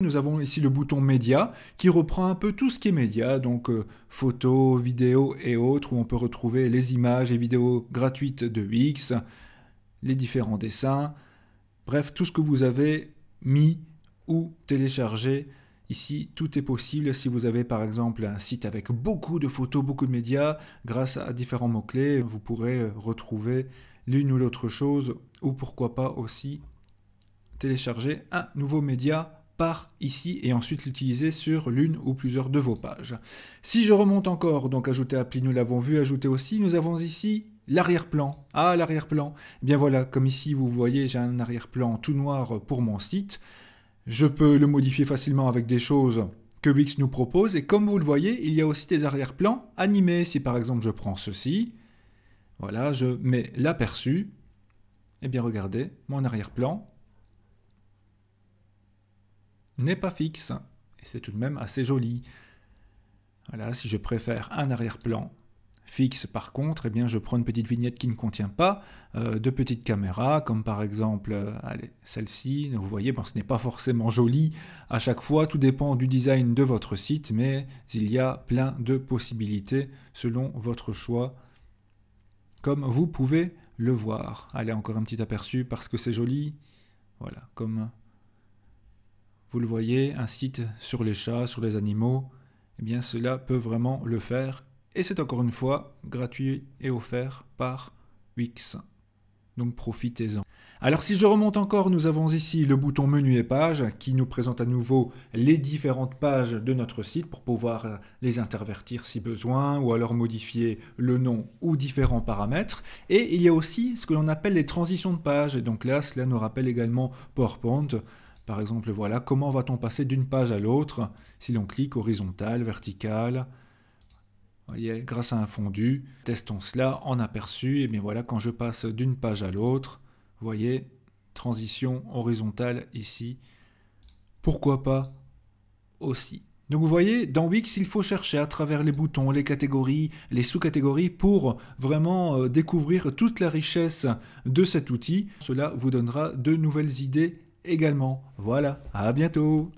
Nous avons ici le bouton média qui reprend un peu tout ce qui est média, donc euh, photos, vidéos et autres, où on peut retrouver les images et vidéos gratuites de Wix, les différents dessins, bref, tout ce que vous avez mis ou téléchargé. Ici, tout est possible si vous avez par exemple un site avec beaucoup de photos, beaucoup de médias, grâce à différents mots-clés, vous pourrez euh, retrouver l'une ou l'autre chose, ou pourquoi pas aussi télécharger un nouveau média par ici et ensuite l'utiliser sur l'une ou plusieurs de vos pages. Si je remonte encore, donc ajouter appli, nous l'avons vu, ajouter aussi, nous avons ici l'arrière-plan. Ah, l'arrière-plan. Eh bien voilà, comme ici vous voyez, j'ai un arrière-plan tout noir pour mon site. Je peux le modifier facilement avec des choses que Wix nous propose. Et comme vous le voyez, il y a aussi des arrière-plans animés. Si par exemple je prends ceci, voilà, je mets l'aperçu. Eh bien regardez, mon arrière-plan, n'est pas fixe. Et c'est tout de même assez joli. Voilà, si je préfère un arrière-plan fixe par contre, eh bien je prends une petite vignette qui ne contient pas euh, de petites caméras, comme par exemple euh, celle-ci, vous voyez, bon, ce n'est pas forcément joli à chaque fois, tout dépend du design de votre site, mais il y a plein de possibilités selon votre choix, comme vous pouvez le voir. Allez, encore un petit aperçu parce que c'est joli, voilà, comme vous le voyez, un site sur les chats, sur les animaux, eh bien cela peut vraiment le faire. Et c'est encore une fois gratuit et offert par Wix. Donc profitez-en. Alors si je remonte encore, nous avons ici le bouton menu et page qui nous présente à nouveau les différentes pages de notre site pour pouvoir les intervertir si besoin ou alors modifier le nom ou différents paramètres. Et il y a aussi ce que l'on appelle les transitions de pages. Et donc là, cela nous rappelle également PowerPoint par exemple, voilà, comment va-t-on passer d'une page à l'autre si l'on clique horizontal, vertical voyez, grâce à un fondu, testons cela en aperçu, et bien voilà, quand je passe d'une page à l'autre, voyez, transition horizontale ici, pourquoi pas aussi. Donc vous voyez, dans Wix, il faut chercher à travers les boutons, les catégories, les sous-catégories pour vraiment euh, découvrir toute la richesse de cet outil. Cela vous donnera de nouvelles idées également. Voilà, à bientôt